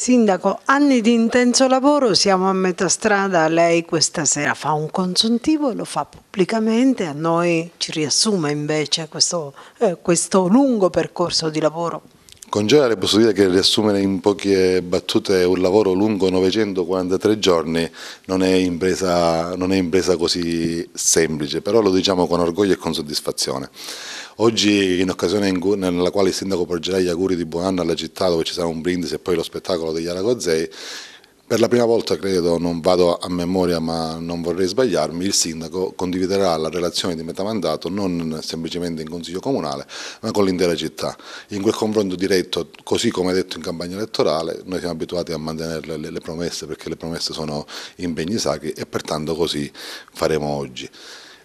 Sindaco, anni di intenso lavoro, siamo a metà strada, lei questa sera fa un consuntivo e lo fa pubblicamente, a noi ci riassume invece questo, eh, questo lungo percorso di lavoro. Con gioia le posso dire che riassumere in poche battute un lavoro lungo 943 giorni non è, impresa, non è impresa così semplice, però lo diciamo con orgoglio e con soddisfazione. Oggi in occasione in, nella quale il sindaco porgerà gli auguri di buon anno alla città dove ci sarà un brindisi e poi lo spettacolo degli Aragozzei, per la prima volta credo, non vado a memoria ma non vorrei sbagliarmi, il sindaco condividerà la relazione di metà mandato non semplicemente in consiglio comunale ma con l'intera città. In quel confronto diretto, così come detto in campagna elettorale, noi siamo abituati a mantenere le, le promesse perché le promesse sono impegni sacri e pertanto così faremo oggi.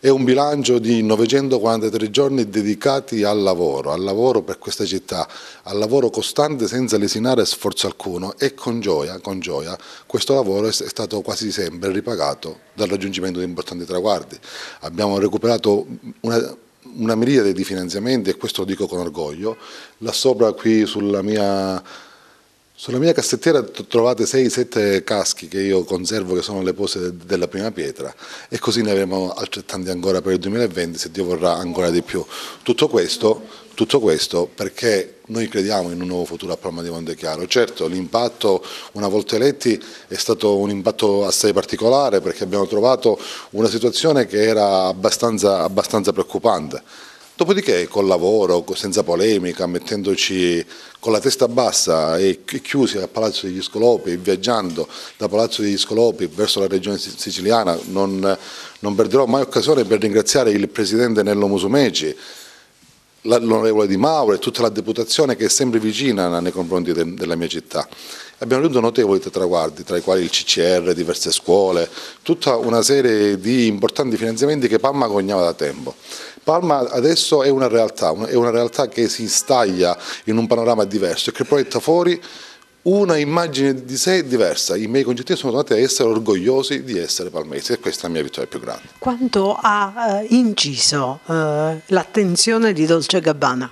È un bilancio di 943 giorni dedicati al lavoro, al lavoro per questa città, al lavoro costante senza lesinare sforzo alcuno e con gioia, con gioia questo lavoro è stato quasi sempre ripagato dal raggiungimento di importanti traguardi. Abbiamo recuperato una, una miriade di finanziamenti e questo lo dico con orgoglio. Là sopra qui sulla mia sulla mia cassettiera trovate 6-7 caschi che io conservo che sono le pose della prima pietra e così ne avremo altrettanti ancora per il 2020 se Dio vorrà ancora di più. Tutto questo, tutto questo perché noi crediamo in un nuovo futuro a Palma di Montechiaro. Certo l'impatto una volta eletti è stato un impatto assai particolare perché abbiamo trovato una situazione che era abbastanza, abbastanza preoccupante Dopodiché col lavoro, senza polemica, mettendoci con la testa bassa e chiusi a Palazzo degli Scolopi, viaggiando da Palazzo degli Scolopi verso la regione siciliana, non, non perderò mai occasione per ringraziare il presidente Nello Musumeci, l'onorevole Di Mauro e tutta la deputazione che è sempre vicina nei confronti de, della mia città. Abbiamo avuto notevoli traguardi, tra i quali il CCR, diverse scuole, tutta una serie di importanti finanziamenti che Palma cognava da tempo. Palma adesso è una realtà, è una realtà che si instaglia in un panorama diverso e che proietta fuori una immagine di sé diversa. I miei coggetti sono tornati a essere orgogliosi di essere palmesi e questa è la mia vittoria più grande. Quanto ha eh, inciso eh, l'attenzione di Dolce Gabbana?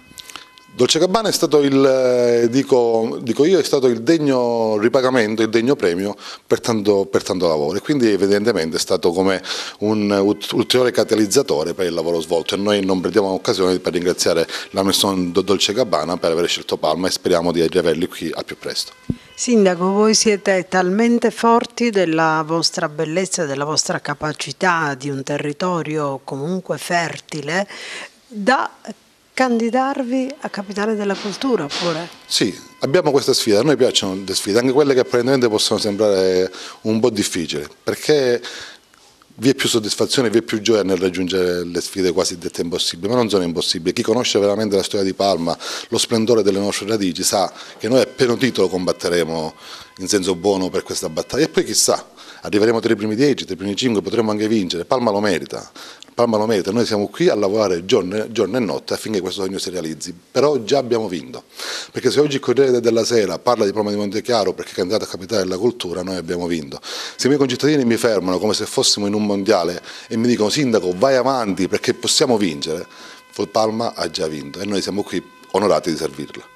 Dolce Gabbana è stato il, eh, dico, dico io, è stato il degno ripagamento, il degno premio per tanto, per tanto lavoro e quindi evidentemente è stato come un ulteriore catalizzatore per il lavoro svolto e noi non perdiamo l'occasione per ringraziare la Messon Dolce Gabbana per aver scelto Palma e speriamo di riaverli qui al più presto. Sindaco, voi siete talmente forti della vostra bellezza, della vostra capacità di un territorio comunque fertile da candidarvi a capitale della cultura pure. Sì, abbiamo questa sfida, a noi piacciono le sfide, anche quelle che apparentemente possono sembrare un po' difficili, perché vi è più soddisfazione, vi è più gioia nel raggiungere le sfide quasi dette impossibili, ma non sono impossibili. Chi conosce veramente la storia di Palma, lo splendore delle nostre radici, sa che noi a pieno titolo combatteremo in senso buono per questa battaglia e poi chissà arriveremo tra i primi 10, tra i primi 5, potremo anche vincere, Palma lo merita, Palma lo merita, noi siamo qui a lavorare giorno, giorno, e notte affinché questo sogno si realizzi, però già abbiamo vinto, perché se oggi il Corriere della Sera parla di Palma di Montechiaro perché è candidato a capitale della cultura, noi abbiamo vinto, se i miei concittadini mi fermano come se fossimo in un mondiale e mi dicono sindaco vai avanti perché possiamo vincere, Palma ha già vinto e noi siamo qui onorati di servirla.